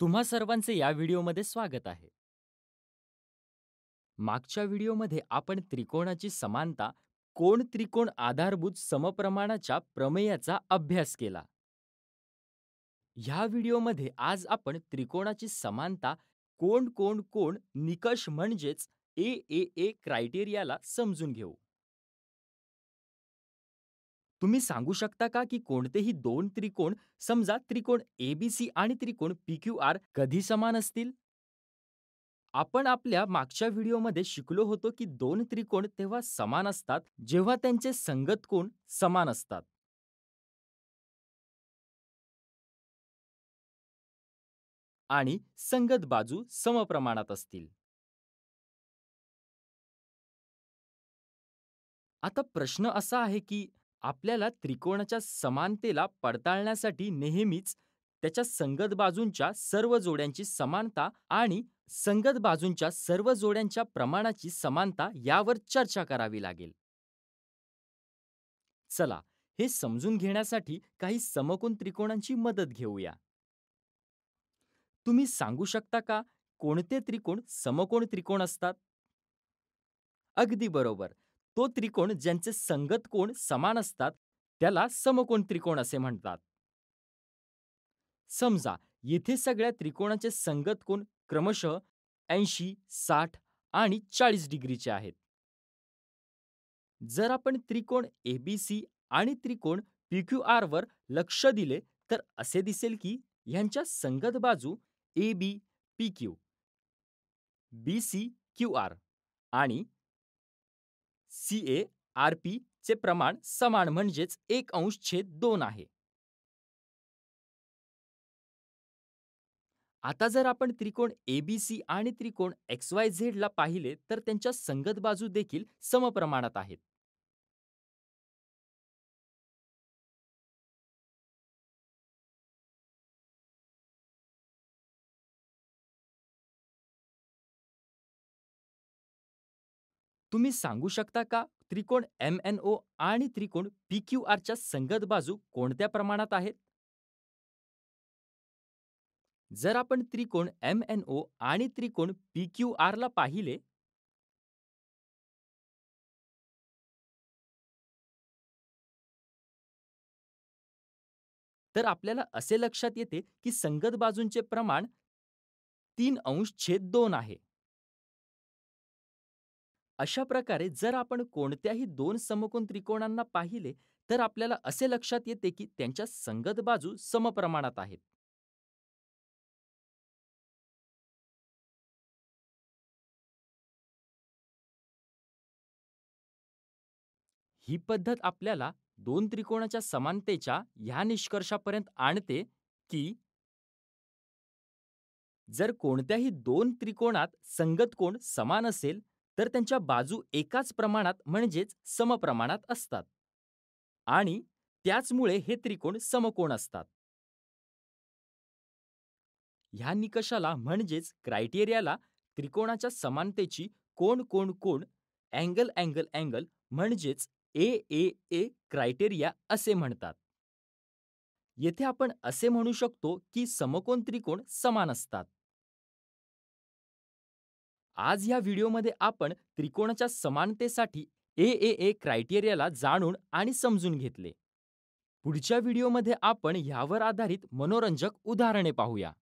तुम्हा सर्वांचे या व्हिडिओमध्ये स्वागत आहे मागच्या व्हिडिओमध्ये आपण त्रिकोणाची समानता कोण त्रिकोण आधारभूत समप्रमाणाच्या प्रमेयाचा अभ्यास केला ह्या व्हिडिओमध्ये आज आपण त्रिकोणाची समानता कोण कोण कोण निकष म्हणजेच ए ए ए क्रायटेरियाला समजून घेऊ तुम्ही सांगू शकता का की कोणतेही दोन त्रिकोण समजा त्रिकोण सी आणि त्रिकोण पी क्यू आर कधी समान असतील आपण आपल्या मागच्या व्हिडिओमध्ये शिकलो होतो की दोन त्रिकोण तेव्हा समान असतात जेव्हा त्यांचे संगत कोण समान असतात आणि संगत बाजू समप्रमाणात असतील आता प्रश्न असा आहे की आपल्याला त्रिकोणाच्या समानतेला पडताळण्यासाठी नेहमीच त्याच्या संगत बाजूंच्या सर्व जोड्यांची समानता आणि संगत बाजूंच्या सर्व जोड्यांच्या प्रमाणाची समानता यावर चर्चा करावी लागेल चला हे समजून घेण्यासाठी काही समकोण त्रिकोणांची मदत घेऊया तुम्ही सांगू शकता का कोणते त्रिकोण समकोण त्रिकोण असतात अगदी बरोबर तो त्रिकोण ज्यांचे संगत कोण समान असतात त्याला समकोण त्रिकोण असे म्हणतात समजा येथे सगळ्या त्रिकोणाचे संगत कोण क्रमशः ऐंशी साठ आणि चाळीस डिग्रीचे आहेत जर आपण त्रिकोण एबीसी आणि त्रिकोण पीक्यू आर वर लक्ष दिले तर असे दिसेल की ह्यांच्या संगत बाजू A B P Q B C Q R आणि सी ए आर पी चे प्रमाण समान म्हणजेच एक अंश छेद दोन आहे आता जर आपण त्रिकोण एबीसी आणि त्रिकोण एक्स वाय झेड ला पाहिले तर त्यांच्या संगत बाजू देखील समप्रमाणात आहेत तुम्ही सांगू शकता का त्रिकोण एम एन ओ आणि त्रिकोण पी क्यू च्या संगत बाजू कोणत्या प्रमाणात आहेत जर आपण त्रिकोण एम एन ओ आणि त्रिकोण पी क्यू आरला पाहिले तर आपल्याला असे लक्षात येते की संगत बाजूंचे प्रमाण तीन अंश छेद दोन आहे अशा प्रकारे जर आपण कोणत्याही दोन समकोण त्रिकोणांना पाहिले तर आपल्याला असे लक्षात येते की त्यांच्या संगत बाजू समप्रमाणात आहेत ही पद्धत आपल्याला दोन त्रिकोणाच्या समानतेच्या ह्या निष्कर्षापर्यंत आणते की जर कोणत्याही दोन त्रिकोणात संगत कोण समान असेल तर त्यांच्या बाजू एकाच प्रमाणात म्हणजेच समप्रमाणात असतात आणि त्याचमुळे हे त्रिकोण समकोण असतात ह्या निकषाला म्हणजेच क्रायटेरियाला त्रिकोणाच्या समानतेची कोण कोण कोण अँगल अँगल अँगल म्हणजेच ए ए ए क्रायटेरिया असे म्हणतात येथे आपण असे म्हणू शकतो की समकोण त्रिकोण समान असतात आज ह्या व्हिडिओमध्ये आपण त्रिकोणाच्या समानतेसाठी ए ए ए क्रायटेरियाला जाणून आणि समजून घेतले पुढच्या व्हिडिओमध्ये आपण ह्यावर आधारित मनोरंजक उदाहरणे पाहूया